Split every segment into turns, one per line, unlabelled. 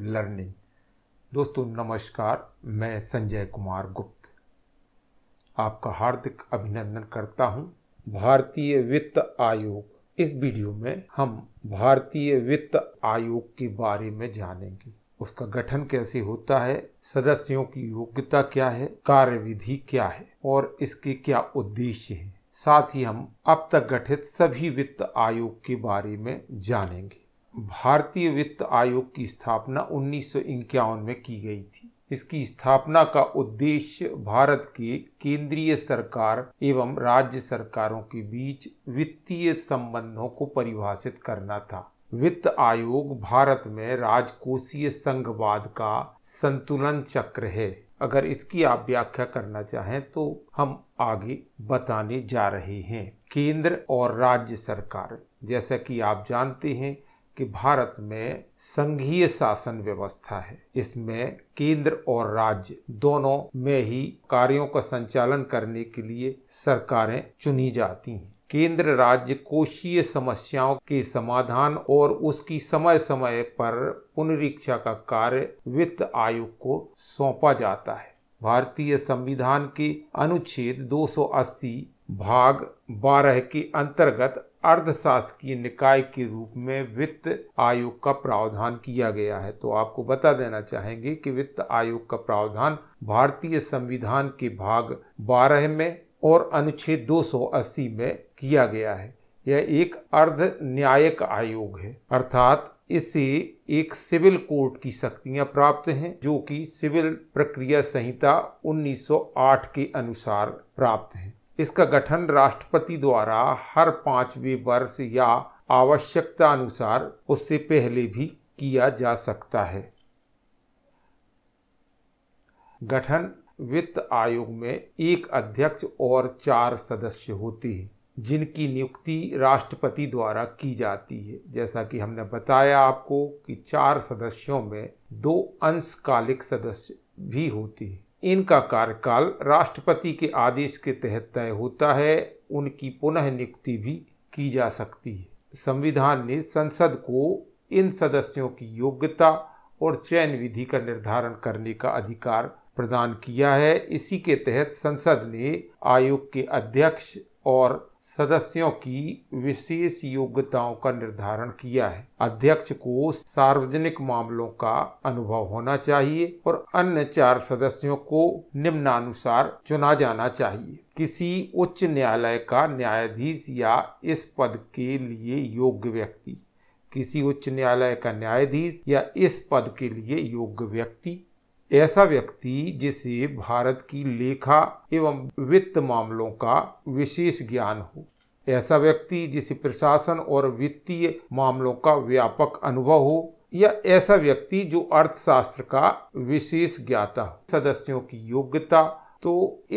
Learning दोस्तों नमस्कार मैं संजय कुमार गुप्त आपका हार्दिक अभिनंदन करता हूं। भारतीय वित्त आयोग इस वीडियो में हम भारतीय वित्त आयोग के बारे में जानेंगे उसका गठन कैसे होता है सदस्यों की योग्यता क्या है कार्यविधि क्या है और इसके क्या उद्देश्य हैं साथ ही हम अब तक गठित सभी वित्त आयोग के बारे में जानेंगे भारतीय वित्त आयोग की स्थापना उन्नीस में की गई थी इसकी स्थापना का उद्देश्य भारत के केंद्रीय सरकार एवं राज्य सरकारों के बीच वित्तीय संबंधों को परिभाषित करना था वित्त आयोग भारत में राजकोषीय संघवाद का संतुलन चक्र है अगर इसकी आप व्याख्या करना चाहें तो हम आगे बताने जा रहे हैं केंद्र और राज्य सरकार जैसा कि आप जानते हैं कि भारत में संघीय शासन व्यवस्था है इसमें केंद्र और राज्य दोनों में ही कार्यों का संचालन करने के लिए सरकारें चुनी जाती हैं केंद्र राज्य कोशीय समस्याओं के समाधान और उसकी समय समय पर पुनरीक्षा का कार्य वित्त आयोग को सौंपा जाता है भारतीय संविधान के अनुच्छेद 280 भाग 12 के अंतर्गत अर्धशासकीय निकाय के रूप में वित्त आयोग का प्रावधान किया गया है तो आपको बता देना चाहेंगे कि वित्त आयोग का प्रावधान भारतीय संविधान के भाग 12 में और अनुच्छेद 280 में किया गया है यह एक अर्ध न्यायिक आयोग है अर्थात इसे एक सिविल कोर्ट की शक्तियां प्राप्त हैं जो कि सिविल प्रक्रिया संहिता 1908 के अनुसार प्राप्त है इसका गठन राष्ट्रपति द्वारा हर पांचवे वर्ष या आवश्यकता अनुसार उससे पहले भी किया जा सकता है गठन वित्त आयोग में एक अध्यक्ष और चार सदस्य होते हैं जिनकी नियुक्ति राष्ट्रपति द्वारा की जाती है जैसा कि हमने बताया आपको कि चार सदस्यों में दो अंशकालिक सदस्य भी होते हैं इनका कार्यकाल राष्ट्रपति के आदेश के तहत तय होता है उनकी पुनः नियुक्ति भी की जा सकती है संविधान ने संसद को इन सदस्यों की योग्यता और चयन विधि का निर्धारण करने का अधिकार प्रदान किया है इसी के तहत संसद ने आयोग के अध्यक्ष और सदस्यों की विशेष योग्यताओं का निर्धारण किया है अध्यक्ष को सार्वजनिक मामलों का अनुभव होना चाहिए और अन्य चार सदस्यों को निम्नानुसार चुना जाना चाहिए किसी उच्च न्यायालय का न्यायाधीश या इस पद के लिए योग्य व्यक्ति किसी उच्च न्यायालय का न्यायाधीश या इस पद के लिए योग्य व्यक्ति ऐसा व्यक्ति जिसे भारत की लेखा एवं वित्त मामलों का विशेष ज्ञान हो ऐसा व्यक्ति जिसे प्रशासन और वित्तीय मामलों का व्यापक अनुभव हो या ऐसा व्यक्ति जो अर्थशास्त्र का विशेष ज्ञाता सदस्यों की योग्यता तो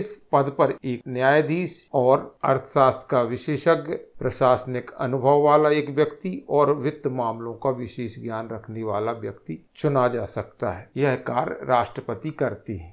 इस पद पर एक न्यायाधीश और अर्थशास्त्र का विशेषज्ञ प्रशासनिक अनुभव वाला एक व्यक्ति और वित्त मामलों का विशेष ज्ञान रखने वाला व्यक्ति चुना जा सकता है यह कार्य राष्ट्रपति करती है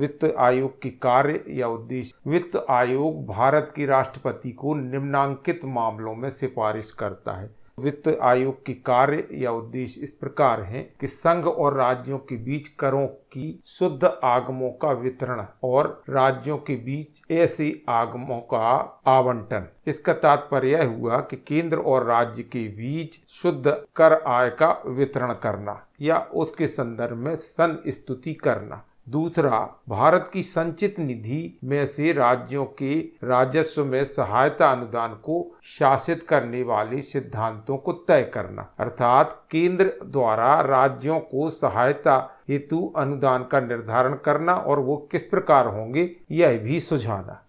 वित्त आयोग की कार्य या उद्देश्य वित्त आयोग भारत के राष्ट्रपति को निम्नांकित मामलों में सिफारिश करता है वित्त आयोग की कार्य या उद्देश्य इस प्रकार है कि संघ और राज्यों के बीच करों की शुद्ध आगमों का वितरण और राज्यों के बीच ऐसे आगमों का आवंटन इसका तात्पर्य यह हुआ कि केंद्र और राज्य के बीच शुद्ध कर आय का वितरण करना या उसके संदर्भ में सन स्तुति करना दूसरा भारत की संचित निधि में से राज्यों के राजस्व में सहायता अनुदान को शासित करने वाले सिद्धांतों को तय करना अर्थात केंद्र द्वारा राज्यों को सहायता हेतु अनुदान का निर्धारण करना और वो किस प्रकार होंगे यह भी सुझाना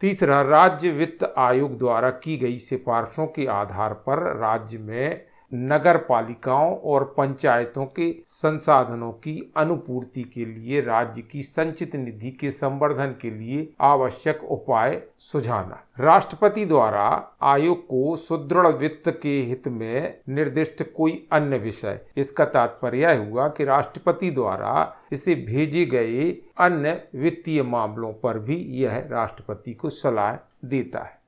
तीसरा राज्य वित्त आयोग द्वारा की गई सिफारिशों के आधार पर राज्य में नगर पालिकाओं और पंचायतों के संसाधनों की अनुपूर्ति के लिए राज्य की संचित निधि के संवर्धन के लिए आवश्यक उपाय सुझाना राष्ट्रपति द्वारा आयोग को सुदृढ़ वित्त के हित में निर्दिष्ट कोई अन्य विषय इसका तात्पर्य हुआ कि राष्ट्रपति द्वारा इसे भेजे गए अन्य वित्तीय मामलों पर भी यह राष्ट्रपति को सलाह देता है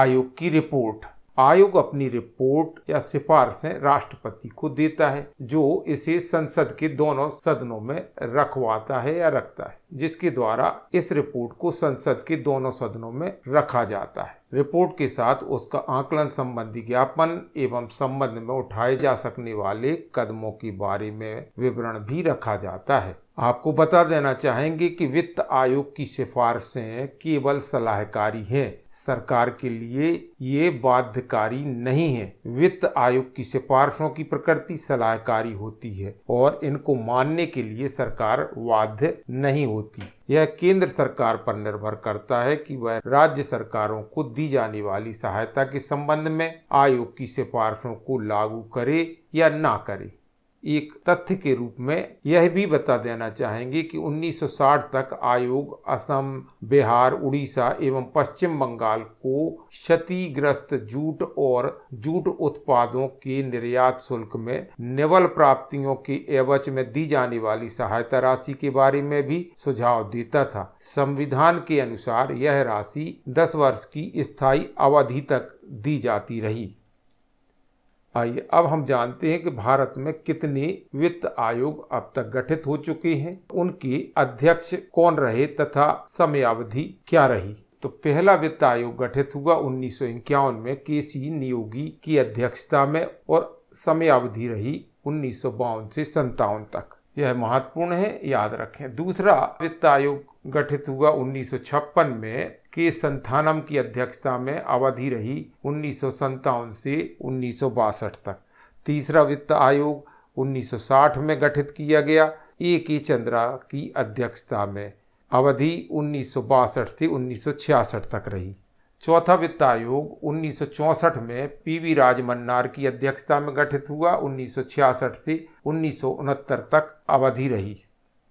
आयोग की रिपोर्ट आयोग अपनी रिपोर्ट या सिफारिशें राष्ट्रपति को देता है जो इसे संसद के दोनों सदनों में रखवाता है या रखता है जिसके द्वारा इस रिपोर्ट को संसद के दोनों सदनों में रखा जाता है रिपोर्ट के साथ उसका आकलन संबंधी ज्ञापन एवं संबंध में उठाए जा सकने वाले कदमों के बारे में विवरण भी रखा जाता है आपको बता देना चाहेंगे कि वित्त आयोग की सिफारिशें केवल सलाहकारी है सरकार के लिए ये बाध्यकारी नहीं है वित्त आयोग की सिफारिशों की प्रकृति सलाहकारी होती है और इनको मानने के लिए सरकार बाध्य नहीं होती यह केंद्र सरकार पर निर्भर करता है कि वह राज्य सरकारों को दी जाने वाली सहायता के संबंध में आयोग की सिफारिशों को लागू करे या ना करे एक तथ्य के रूप में यह भी बता देना चाहेंगे कि 1960 तक आयोग असम बिहार उड़ीसा एवं पश्चिम बंगाल को क्षतिग्रस्त जूट और जूट उत्पादों के निर्यात शुल्क में निवल प्राप्तियों के एवज में दी जाने वाली सहायता राशि के बारे में भी सुझाव देता था संविधान के अनुसार यह राशि 10 वर्ष की स्थायी अवधि तक दी जाती रही आइए अब हम जानते हैं कि भारत में कितनी वित्त आयोग अब तक गठित हो चुके हैं उनकी अध्यक्ष कौन रहे तथा समयावधि क्या रही तो पहला वित्त आयोग गठित हुआ उन्नीस में के सी नियोगी की अध्यक्षता में और समयावधि रही उन्नीस से संतावन तक यह महत्वपूर्ण है याद रखें दूसरा वित्त आयोग गठित हुआ उन्नीस में के संथानम की अध्यक्षता में अवधि रही उन्नीस से उन्नीस तक तीसरा वित्त आयोग 1960 में गठित किया गया ए के चंद्रा की अध्यक्षता में अवधि उन्नीस से उन्नीस तक रही चौथा वित्त आयोग 1964 में पीवी राजमन्नार की अध्यक्षता में गठित हुआ 1966 से उन्नीस तक अवधि रही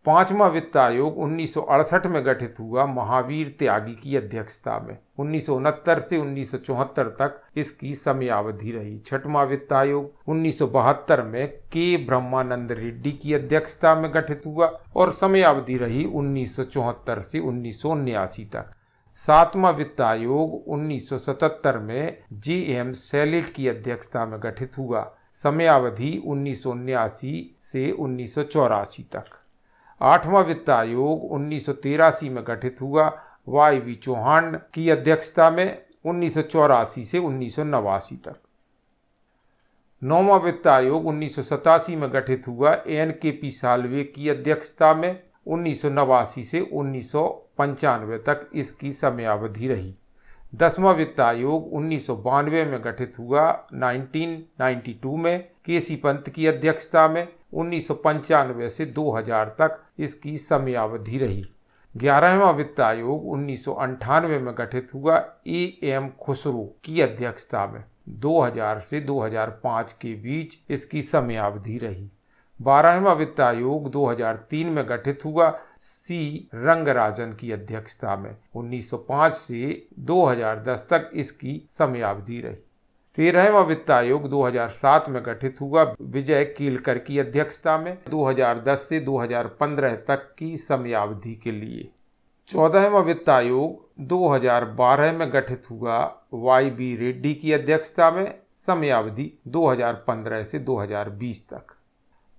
पांचवा वित्त आयोग 1968 में गठित हुआ महावीर त्यागी की अध्यक्षता में उन्नीस से उन्नीस तक इसकी समयावधि रही छठवा वित्त आयोग उन्नीस में के ब्रह्मानंद रेड्डी की अध्यक्षता में गठित हुआ और समयावधि रही उन्नीस से उन्नीस तक सातवां वित्त आयोग 1977 में जे एम सैलिट की अध्यक्षता में गठित हुआ समयावधि उन्नीस से उन्नीस तक आठवां वित्त आयोग उन्नीस में गठित हुआ वाई वी चौहान की अध्यक्षता में उन्नीस से उन्नीस तक नौवा वित्त आयोग उन्नीस में गठित हुआ एन के पी सालवे की अध्यक्षता में उन्नीस से उन्नीस तक इसकी समयावधि रही दसवां वित्त आयोग उन्नीस में गठित हुआ 1992 में के सी पंत की अध्यक्षता में उन्नीस से 2000 तक इसकी समयावधि रही ग्यारहवा वित्त आयोग उन्नीस में गठित हुआ ए एम खुसरो की अध्यक्षता में 2000 से 2005 के बीच इसकी समयावधि रही बारहवा वित्त आयोग 2003 में गठित हुआ सी रंगराजन की अध्यक्षता में 1905 से 2010 तक इसकी समयावधि रही तेरहवा वित्त आयोग 2007 में गठित हुआ विजय कीलकर की अध्यक्षता में 2010 से 2015 तक की समयावधि के लिए चौदहवा वित्त आयोग 2012 में गठित हुआ वाई बी रेड्डी की अध्यक्षता में समयावधि 2015 से 2020 तक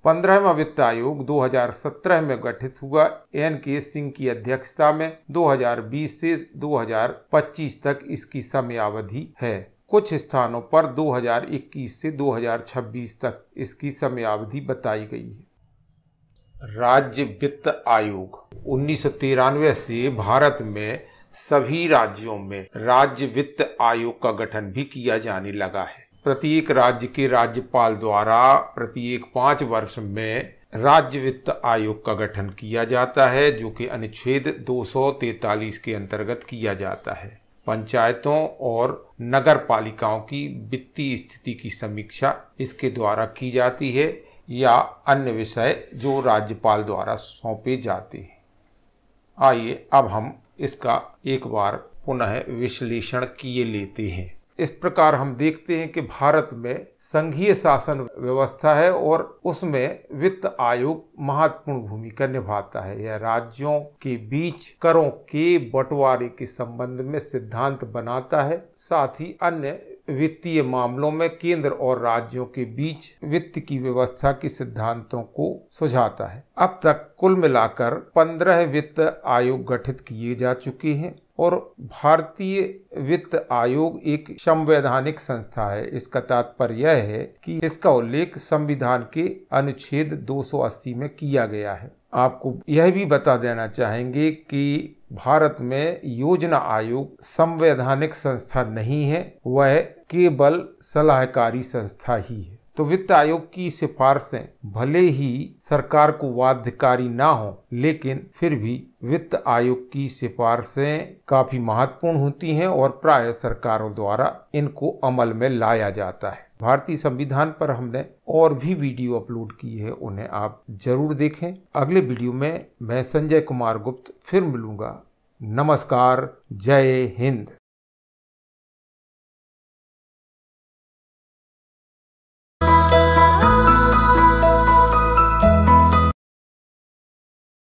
पंद्रहवा वित्त आयोग 2017 में गठित हुआ एन के सिंह की अध्यक्षता में 2020 से 2025 तक इसकी समयावधि है कुछ स्थानों पर 2021 से 2026 तक इसकी समयावधि बताई गई है राज्य वित्त आयोग उन्नीस से भारत में सभी राज्यों में राज्य वित्त आयोग का गठन भी किया जाने लगा है प्रत्येक राज्य के राज्यपाल द्वारा प्रत्येक पांच वर्ष में राज्य वित्त आयोग का गठन किया जाता है जो कि अनुच्छेद 243 के अंतर्गत किया जाता है पंचायतों और नगर पालिकाओं की वित्तीय स्थिति की समीक्षा इसके द्वारा की जाती है या अन्य विषय जो राज्यपाल द्वारा सौंपे जाते हैं आइए अब हम इसका एक बार पुनः विश्लेषण किए लेते हैं इस प्रकार हम देखते हैं कि भारत में संघीय शासन व्यवस्था है और उसमें वित्त आयोग महत्वपूर्ण भूमिका निभाता है यह राज्यों के बीच करों के बंटवारे के संबंध में सिद्धांत बनाता है साथ ही अन्य वित्तीय मामलों में केंद्र और राज्यों के बीच वित्त की व्यवस्था के सिद्धांतों को सुझाता है अब तक कुल मिलाकर पंद्रह वित्त आयोग गठित किए जा चुके हैं और भारतीय वित्त आयोग एक संवैधानिक संस्था है इसका तात्पर्य यह है कि इसका उल्लेख संविधान के अनुच्छेद 280 में किया गया है आपको यह भी बता देना चाहेंगे कि भारत में योजना आयोग संवैधानिक संस्था नहीं है वह केवल सलाहकारी संस्था ही है तो वित्त आयोग की सिफारिशें भले ही सरकार को बाध्यकारी ना हो लेकिन फिर भी वित्त आयोग की सिफारिशें काफी महत्वपूर्ण होती हैं और प्राय सरकारों द्वारा इनको अमल में लाया जाता है भारतीय संविधान पर हमने और भी वीडियो अपलोड की है उन्हें आप जरूर देखें अगले वीडियो में मैं संजय कुमार गुप्त फिर मिलूंगा नमस्कार जय हिंद